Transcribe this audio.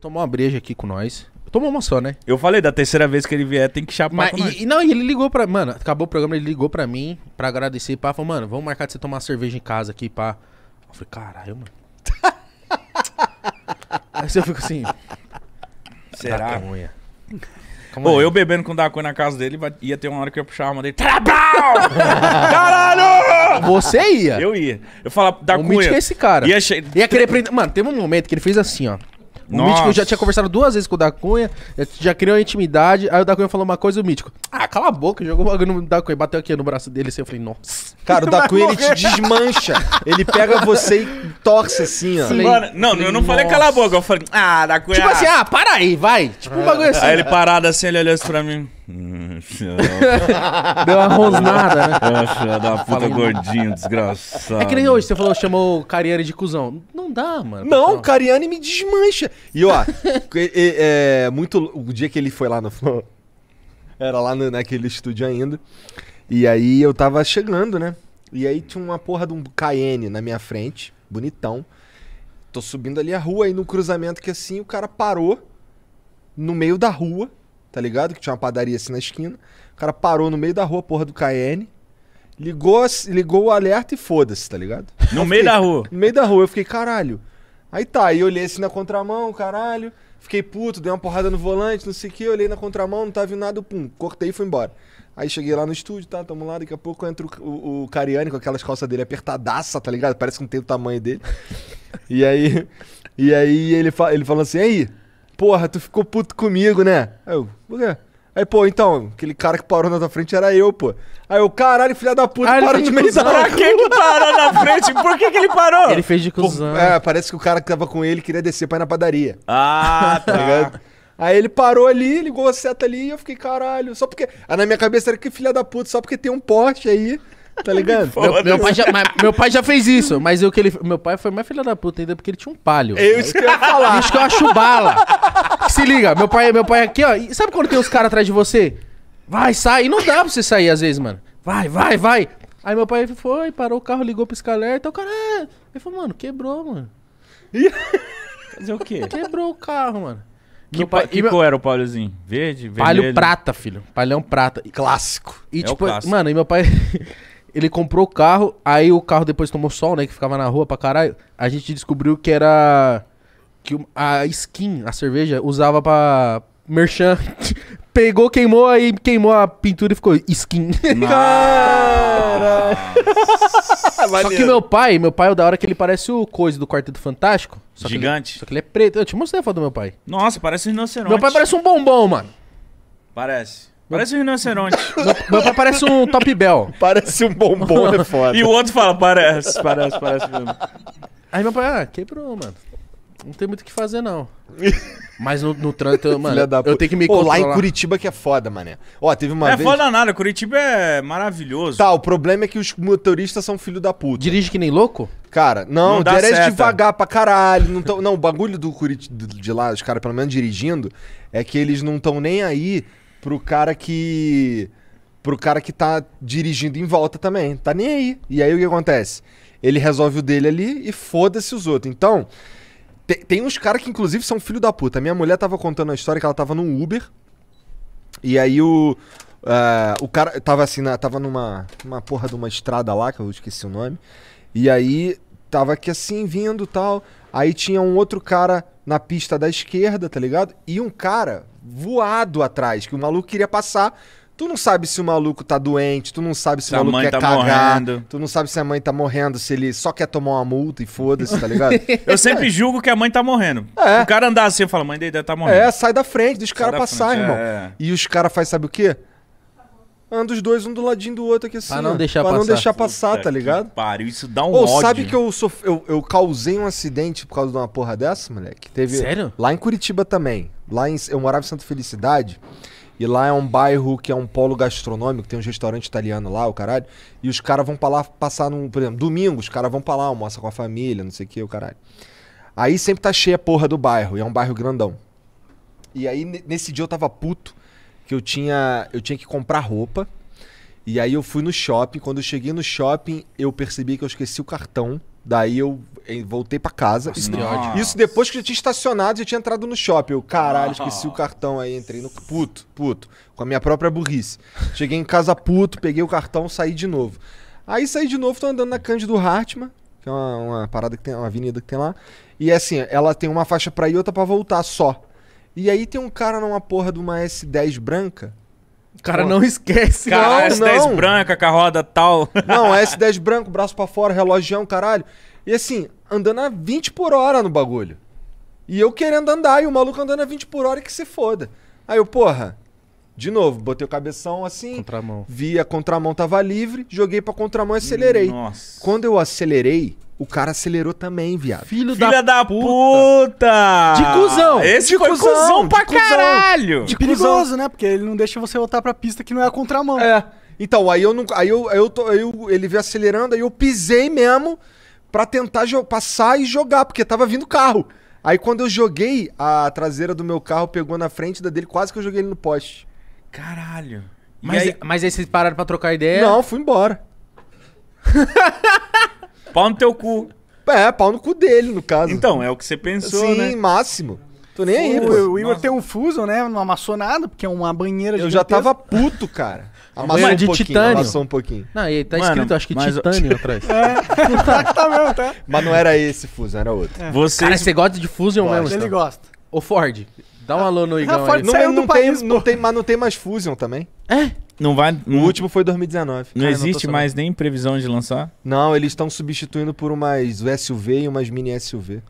Tomou uma breja aqui com nós. Tomou uma só, né? Eu falei, da terceira vez que ele vier, tem que chapar Mas, com nós. E, não, e ele ligou pra... Mano, acabou o programa, ele ligou pra mim pra agradecer. Pá, falou, mano, vamos marcar de você tomar uma cerveja em casa aqui, pá. Eu falei, caralho, mano. Aí eu fico assim... Será? Dacunha. É Pô, eu bebendo com o Dacunha na casa dele, ia ter uma hora que eu ia puxar a arma dele. Caralho! Você ia? Eu ia. Eu falava, Dacunha... O mítico é esse cara. Ia, che... ia querer prender... Mano, teve um momento que ele fez assim, ó. O Nossa. Mítico já tinha conversado duas vezes com o da Cunha, já, criou uma intimidade. Aí o da Cunha falou uma coisa e o Mítico. Ah, cala a boca, jogou o bagulho no da Cunha, bateu aqui no braço dele assim. Eu falei, nossa. Cara, o da Cunha ele te desmancha. ele pega você e torce assim, ó. Sim, mano, não, falei, eu não falei nossa. cala a boca, eu falei, ah, da Cunha. Tipo assim, ah, para aí, vai. Tipo um bagulho assim. Aí ele parado assim, ele olhou assim pra mim. Hum, Deu uma rosnada, né? Filha da puta gordinho, desgraçado. É que nem hoje, você falou, chamou o Cariani de cuzão. Não dá, mano. Não, o Cariani me desmancha. E ó, é, é, muito. O dia que ele foi lá no Flow, era lá no, naquele estúdio ainda. E aí eu tava chegando, né? E aí tinha uma porra de um Cayenne na minha frente, bonitão. Tô subindo ali a rua, aí no cruzamento que assim, o cara parou no meio da rua tá ligado? Que tinha uma padaria assim na esquina. O cara parou no meio da rua, porra do KN. Ligou, ligou o alerta e foda-se, tá ligado? No meio da rua? No meio da rua. Eu fiquei, caralho. Aí tá, aí olhei assim na contramão, caralho. Fiquei puto, dei uma porrada no volante, não sei o que. Olhei na contramão, não tava vindo nada, pum, cortei e fui embora. Aí cheguei lá no estúdio, tá, tamo lá, daqui a pouco entra o, o, o Cariani com aquelas calças dele apertadaça, tá ligado? Parece que não tem o tamanho dele. e aí, e aí ele, fa ele falou assim, aí, porra, tu ficou puto comigo, né? Aí eu, por quê? Aí, pô, então, aquele cara que parou na tua frente era eu, pô. Aí eu, caralho, filha da puta, ah, para no meio da Pra que que parou na frente? Por que que ele parou? Ele fez de cuzão. é, parece que o cara que tava com ele queria descer pra ir na padaria. Ah, tá, tá. ligado? Aí ele parou ali, ligou a seta ali e eu fiquei, caralho, só porque... Aí ah, na minha cabeça era que filha da puta, só porque tem um poste aí... Tá ligado? Meu, meu, pai já, mas, meu pai já fez isso, mas o que ele, meu pai foi mais filha da puta ainda porque ele tinha um palho É isso que eu ia falar. Acho que eu acho bala. Se liga, meu pai, meu pai aqui, ó. Sabe quando tem os caras atrás de você? Vai, sai. E não dá pra você sair às vezes, mano. Vai, vai, vai. Aí meu pai foi, parou o carro, ligou pro então O cara. É. Ele falou, mano, quebrou, mano. Fazer o quê? Quebrou o carro, mano. Que, pai, que meu... cor era o palhozinho? Verde, vermelho? Palho prata, filho. Palhão prata. Clássico. E é tipo, mano, e meu pai ele comprou o carro, aí o carro depois tomou sol, né? Que ficava na rua pra caralho. A gente descobriu que era. Que a skin, a cerveja, usava pra. Merchan. Pegou, queimou, aí queimou a pintura e ficou skin. Cara! só que meu pai, meu pai é o da hora que ele parece o Coisa do Quarteto Fantástico. Só Gigante. Que ele, só que ele é preto. Eu te mostrei a foto do meu pai. Nossa, parece um rinoceronte. Meu pai parece um bombom, mano. Parece. Parece um rinoceronte. meu, pai parece um Top Bell. Parece um bombom, é foda. E o outro fala, parece, parece, parece mesmo. Aí meu pai, ah, quebrou, mano. Não tem muito o que fazer, não. Mas no, no trânsito, mano, eu tenho que me Pô, lá em Curitiba que é foda, mané. Ó, teve uma é vez... É foda nada, Curitiba é maravilhoso. Tá, o problema é que os motoristas são filho da puta. Dirige que nem louco? Cara, não, não dirige devagar pra caralho. Não, não, o bagulho do Curitiba de lá, os caras pelo menos dirigindo, é que eles não estão nem aí pro cara que. pro cara que tá dirigindo em volta também. Tá nem aí. E aí o que acontece? Ele resolve o dele ali e foda-se os outros. Então, te, tem uns caras que inclusive são filho da puta. Minha mulher tava contando a história que ela tava num Uber. E aí o. Uh, o cara tava assim, na, tava numa uma porra de uma estrada lá, que eu esqueci o nome. E aí tava aqui assim, vindo tal. Aí tinha um outro cara na pista da esquerda, tá ligado? E um cara voado atrás, que o maluco queria passar. Tu não sabe se o maluco tá doente, tu não sabe se, a o maluco quer tá cagar, morrendo. tu não sabe se a mãe tá morrendo, se ele só quer tomar uma multa e foda-se, tá ligado? Eu sempre é. julgo que a mãe tá morrendo. É. O cara andar assim e fala, mãe dele deve tá morrendo. É, sai da frente, deixa o cara passar, frente, irmão. É. E os caras fazem sabe o quê? Anda os dois um do ladinho do outro aqui assim. Pra não deixar pra passar. não deixar passar, Puta tá ligado? Pariu, isso dá um Ou, ódio. sabe que eu, sof... eu, eu causei um acidente por causa de uma porra dessa, moleque? Teve... Sério? Lá em Curitiba também. Lá em, eu morava em Santa Felicidade. E lá é um bairro que é um polo gastronômico, tem um restaurante italiano lá, o caralho. E os caras vão pra lá passar num, por exemplo, domingo, os caras vão pra lá, almoçam com a família, não sei o que, o caralho. Aí sempre tá cheia a porra do bairro, e é um bairro grandão. E aí nesse dia eu tava puto, que eu tinha, eu tinha que comprar roupa. E aí eu fui no shopping, quando eu cheguei no shopping, eu percebi que eu esqueci o cartão Daí eu eh, voltei para casa. Isso, isso, depois que eu tinha estacionado e tinha entrado no shopping. Eu, caralho, esqueci o cartão aí, entrei no. Puto, puto. Com a minha própria burrice. Cheguei em casa puto, peguei o cartão, saí de novo. Aí saí de novo, tô andando na Cândido Hartmann, que é uma, uma parada que tem, uma avenida que tem lá. E é assim, ela tem uma faixa pra ir e outra pra voltar só. E aí tem um cara numa porra de uma S10 branca o cara não esquece, cara, não, S10 não. branca com a roda tal. Não, S10 branco, braço para fora, relógio, caralho. E assim, andando a 20 por hora no bagulho. E eu querendo andar, e o maluco andando a 20 por hora e que se foda. Aí eu, porra, de novo, botei o cabeção assim. Contramão. Vi a contramão tava livre, joguei pra contramão e acelerei. Nossa. Quando eu acelerei, o cara acelerou também, viado. Filho Filha da, da puta. puta. De cuzão! Esse de foi cuzão, cuzão pra de caralho! De perigoso, né? Porque ele não deixa você voltar pra pista que não é a contramão. É. Então, aí eu não. Aí eu, aí eu, tô, aí eu ele veio acelerando, aí eu pisei mesmo pra tentar passar e jogar, porque tava vindo carro. Aí quando eu joguei, a traseira do meu carro pegou na frente da dele, quase que eu joguei ele no poste. Caralho. Mas, aí... É- mas aí vocês pararam pra trocar ideia? Não, fui embora. pau no teu cu. É, pau no cu dele, no caso. Então, é o que você pensou, Sim, né? Sim, máximo. Tô nem aí, pô. O Igor tem um fuso, né? Não amassou nada, porque é uma banheira de. Eu já tava puto, cara. Amassou um de pouquinho, titânio. amassou um pouquinho. Não, e tá Mano, escrito, acho que mas... titânio atrás. É, tá, tá mesmo, tá? Mas não era esse fuso, era outro. É. Vocês... Cara, você gosta de fuso mesmo? Ele então? gosta. O Ford. Dá um alô no Igão aí. Não, saiu não, do tem, país, não tem, mas não tem mais Fusion também. É? Não vai. O não, último foi 2019. Não Cara, existe não mais nem previsão de lançar? Não, eles estão substituindo por umas SUV e umas mini SUV.